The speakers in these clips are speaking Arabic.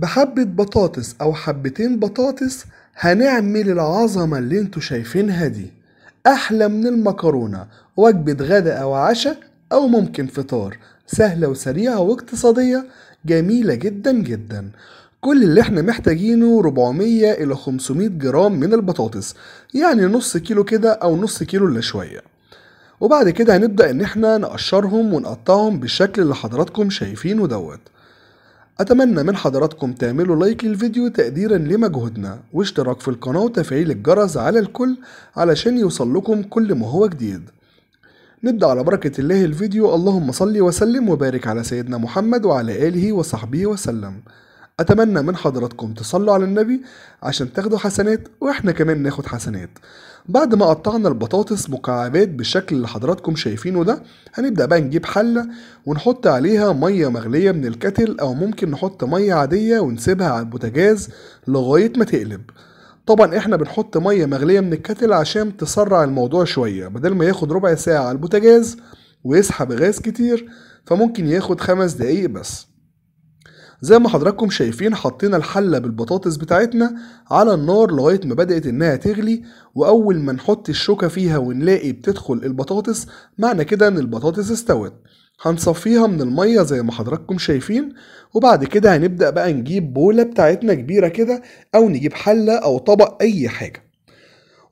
بحبة بطاطس أو حبتين بطاطس هنعمل العظمة اللي انتوا شايفينها دي أحلى من المكرونة وجبة غدا أو عشاء أو ممكن فطار سهلة وسريعة واقتصادية جميلة جدا جدا كل اللي احنا محتاجينه 400 إلى 500 جرام من البطاطس يعني نص كيلو كده أو نص كيلو إلا شوية وبعد كده هنبدأ إن احنا نقشرهم ونقطعهم بالشكل اللي حضراتكم شايفينه دوت أتمنى من حضراتكم تعملوا لايك للفيديو تقديرا لمجهودنا واشتراك في القناة وتفعيل الجرس على الكل علشان يوصل لكم كل ما هو جديد نبدأ على بركة الله الفيديو اللهم صل وسلم وبارك على سيدنا محمد وعلى آله وصحبه وسلم أتمنى من حضراتكم تصلوا على النبي عشان تاخدوا حسنات وإحنا كمان ناخد حسنات بعد ما قطعنا البطاطس مكعبات بالشكل اللي حضراتكم شايفينه ده هنبدأ بقى نجيب حلة ونحط عليها مية مغلية من الكتل أو ممكن نحط مية عادية ونسيبها على البوتاجاز لغاية ما تقلب طبعا احنا بنحط مية مغلية من الكتل عشان تسرع الموضوع شوية بدل ما ياخد ربع ساعة على البوتاجاز ويسحب غاز كتير فممكن ياخد خمس دقايق بس زي ما حضراتكم شايفين حطينا الحله بالبطاطس بتاعتنا على النار لغايه ما بدات انها تغلي واول ما نحط الشوكه فيها ونلاقي بتدخل البطاطس معنى كده ان البطاطس استوت هنصفيها من المية زي ما حضراتكم شايفين وبعد كده هنبدأ بقى نجيب بولة بتاعتنا كبيرة كده أو نجيب حلة أو طبق أي حاجة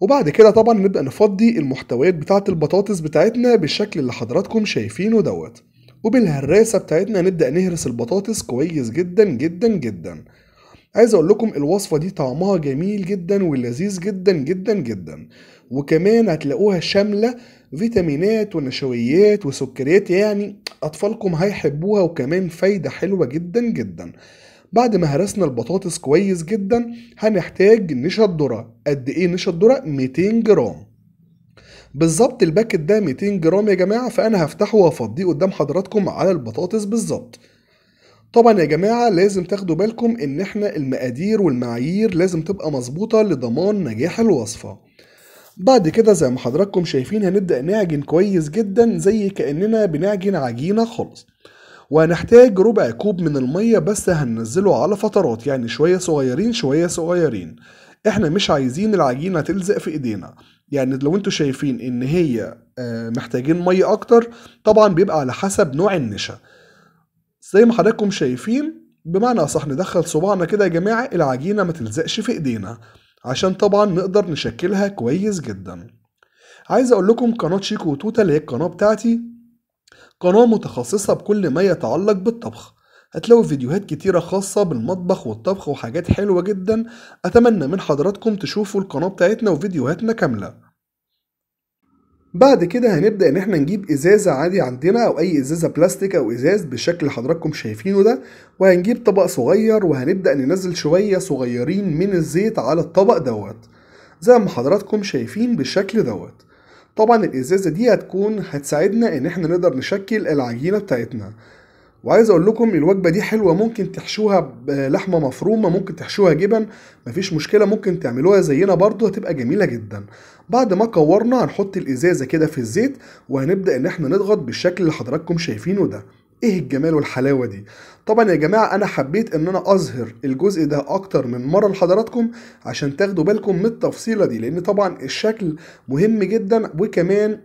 وبعد كده طبعا نبدأ نفضي المحتويات بتاعة البطاطس بتاعتنا بالشكل اللي حضراتكم شايفينه دوت وبالهراسه بتاعتنا نبدا نهرس البطاطس كويس جدا جدا جدا عايز اقول لكم الوصفه دي طعمها جميل جدا ولذيذ جدا جدا جدا وكمان هتلاقوها شامله فيتامينات ونشويات وسكريات يعني اطفالكم هيحبوها وكمان فايده حلوه جدا جدا بعد ما هرسنا البطاطس كويس جدا هنحتاج نشا الذره قد ايه نشا الذره 200 جرام بالظبط الباكت ده 200 جرام يا جماعه فانا هفتحه وافضيه قدام حضراتكم على البطاطس بالظبط طبعا يا جماعه لازم تاخدوا بالكم ان احنا المقادير والمعايير لازم تبقى مظبوطه لضمان نجاح الوصفه بعد كده زي ما حضراتكم شايفين هنبدأ نعجن كويس جدا زي كأننا بنعجن عجينة خالص وهنحتاج ربع كوب من المية بس هننزله على فترات يعني شوية صغيرين شوية صغيرين احنا مش عايزين العجينة تلزق في ايدينا يعني لو انتوا شايفين ان هي آه، محتاجين ميه اكتر طبعا بيبقى على حسب نوع النشا زي ما حضراتكم شايفين بمعنى اصح ندخل صباعنا كده يا جماعه العجينه ما تلزقش في ايدينا عشان طبعا نقدر نشكلها كويس جدا عايز اقول لكم قناه شيكو توتا اللي هي القناه بتاعتي قناه متخصصه بكل ما يتعلق بالطبخ هتلاقوا فيديوهات كتيرة خاصة بالمطبخ والطبخ وحاجات حلوة جدا أتمنى من حضراتكم تشوفوا القناة بتاعتنا وفيديوهاتنا كاملة بعد كده هنبدأ إن احنا نجيب إزازة عادي عندنا أو أي إزازة بلاستيك أو إزاز بالشكل اللي حضراتكم شايفينه ده وهنجيب طبق صغير وهنبدأ ننزل شوية صغيرين من الزيت على الطبق دوت زي ما حضراتكم شايفين بالشكل دوت طبعا الإزازة دي هتكون هتساعدنا إن احنا نقدر نشكل العجينة بتاعتنا وعايز اقول لكم الوجبه دي حلوه ممكن تحشوها لحمه مفرومه ممكن تحشوها جبن مفيش مشكله ممكن تعملوها زينا برضو هتبقى جميله جدا بعد ما كورنا هنحط الازازه كده في الزيت وهنبدا ان احنا نضغط بالشكل اللي حضراتكم شايفينه ده ايه الجمال والحلاوه دي طبعا يا جماعه انا حبيت ان انا اظهر الجزء ده اكتر من مره لحضراتكم عشان تاخدوا بالكم من التفصيله دي لان طبعا الشكل مهم جدا وكمان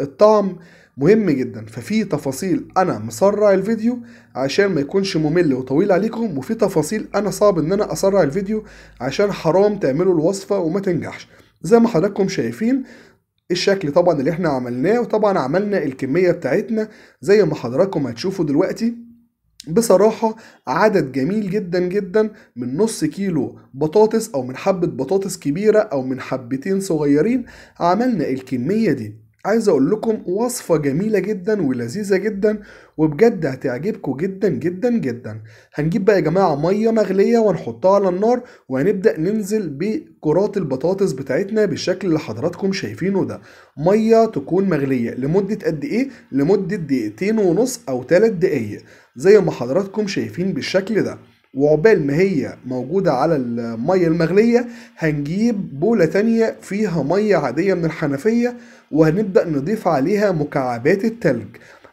الطعم مهم جدا ففي تفاصيل انا مسرع الفيديو عشان ما يكونش ممل وطويل عليكم وفي تفاصيل انا صعب ان انا اسرع الفيديو عشان حرام تعملوا الوصفه وما تنجحش زي ما حضراتكم شايفين الشكل طبعا اللي احنا عملناه وطبعا عملنا الكميه بتاعتنا زي ما حضراتكم هتشوفوا دلوقتي بصراحة عدد جميل جدا جدا من نص كيلو بطاطس أو من حبة بطاطس كبيرة أو من حبتين صغيرين عملنا الكمية دي عايز اقول لكم وصفه جميله جدا ولذيذه جدا وبجد هتعجبكم جدا جدا جدا هنجيب بقى يا جماعه ميه مغليه ونحطها على النار وهنبدا ننزل بكرات البطاطس بتاعتنا بالشكل اللي حضراتكم شايفينه ده ميه تكون مغليه لمده قد ايه لمده دقيقتين ونص او 3 دقايق زي ما حضراتكم شايفين بالشكل ده وعقبال ما هي موجودة على المية المغلية هنجيب بولة تانية فيها مية عادية من الحنفية وهنبدأ نضيف عليها مكعبات التلج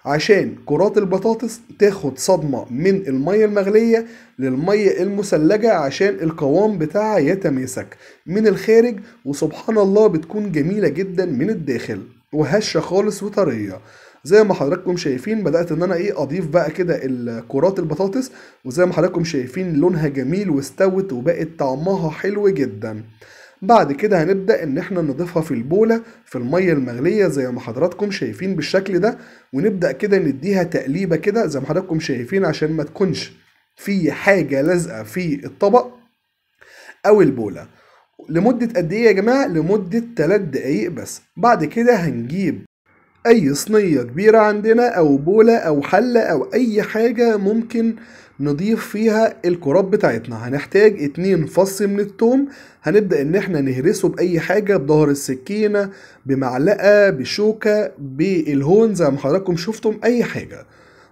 عشان كرات البطاطس تاخد صدمة من المية المغلية للمية المثلجة عشان القوام بتاعها يتماسك من الخارج وسبحان الله بتكون جميلة جدا من الداخل وهشة خالص وطرية زي ما حضراتكم شايفين بدات ان انا ايه اضيف بقى كده الكرات البطاطس وزي ما حضراتكم شايفين لونها جميل واستوت وبقت طعمها حلو جدا بعد كده هنبدأ إن إحنا نضيفها في البولة في المية المغلية زي ما حضراتكم شايفين بالشكل ده ونبدأ كده نديها تقليبة كده زي ما حضراتكم شايفين عشان ما تكونش في حاجة لازقة في الطبق أو البولة لمدة قد إيه يا جماعة؟ لمدة 3 دقايق بس بعد كده هنجيب اي صنية كبيرة عندنا او بولة او حلة او اي حاجة ممكن نضيف فيها الكرات بتاعتنا هنحتاج اتنين فص من التوم هنبدأ ان احنا نهرسه باي حاجة بظهر السكينة بمعلقة بشوكة بالهون زي ما حضراتكم شفتم اي حاجة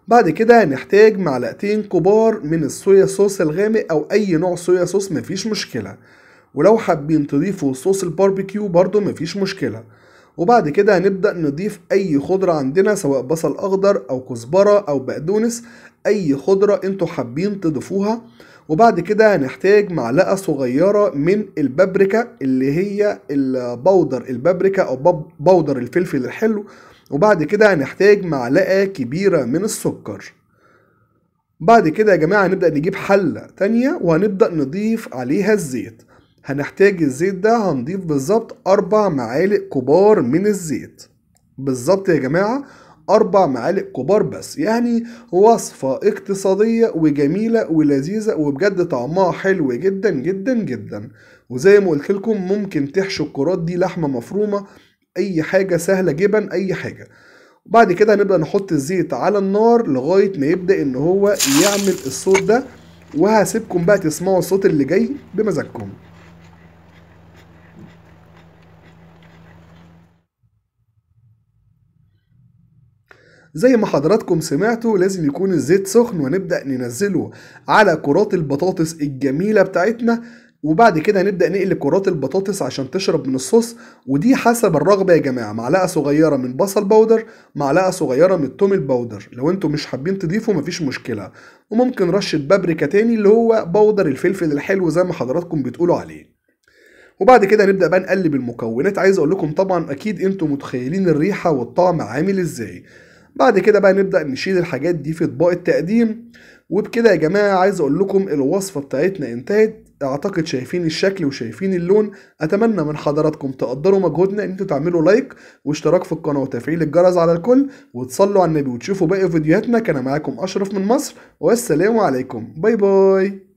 بعد كده هنحتاج معلقتين كبار من الصويا صوص الغامق او اي نوع صويا صوص مفيش مشكلة ولو حابين تضيفوا صوص الباربيكيو برضو مفيش مشكلة وبعد كده هنبدأ نضيف أي خضرة عندنا سواء بصل أخضر أو كزبرة أو بقدونس أي خضرة أنتوا حابين تضيفوها وبعد كده هنحتاج معلقة صغيرة من البابريكا اللي هي البودر البابريكا أو بودر الفلفل الحلو وبعد كده هنحتاج معلقة كبيرة من السكر بعد كده يا جماعة هنبدأ نجيب حلة تانية وهنبدأ نضيف عليها الزيت هنحتاج الزيت ده هنضيف بالظبط أربع معالق كبار من الزيت بالظبط يا جماعة أربع معالق كبار بس يعني وصفة اقتصادية وجميلة ولذيذة وبجد طعمها حلو جدا جدا جدا وزي ما قلت لكم ممكن تحشوا الكرات دي لحمة مفرومة أي حاجة سهلة جبن أي حاجة وبعد كده هنبدأ نحط الزيت على النار لغاية ما يبدأ إن هو يعمل الصوت ده وهسيبكم بقى تسمعوا الصوت اللي جاي بمزاجكم زي ما حضراتكم سمعتوا لازم يكون الزيت سخن ونبدأ ننزله على كرات البطاطس الجميلة بتاعتنا وبعد كده نبدأ نقل كرات البطاطس عشان تشرب من الصوص ودي حسب الرغبة يا جماعة معلقة صغيرة من بصل بودر معلقة صغيرة من التوم البودر لو انتوا مش حابين تضيفوا مفيش مشكلة وممكن رشة بابريكا تاني اللي هو بودر الفلفل الحلو زي ما حضراتكم بتقولوا عليه وبعد كده نبدا بقى نقلب المكونات عايز اقول لكم طبعا اكيد انتوا متخيلين الريحه والطعم عامل ازاي بعد كده بقى نبدأ نشيل الحاجات دي في اطباق التقديم وبكده يا جماعة عايز اقول لكم الوصفة بتاعتنا انتهت اعتقد شايفين الشكل وشايفين اللون اتمنى من حضراتكم تقدروا مجهودنا ان انتوا تعملوا لايك واشتراك في القناة وتفعيل الجرس على الكل وتصلوا على النبي وتشوفوا باقي فيديوهاتنا كان معاكم اشرف من مصر والسلام عليكم باي باي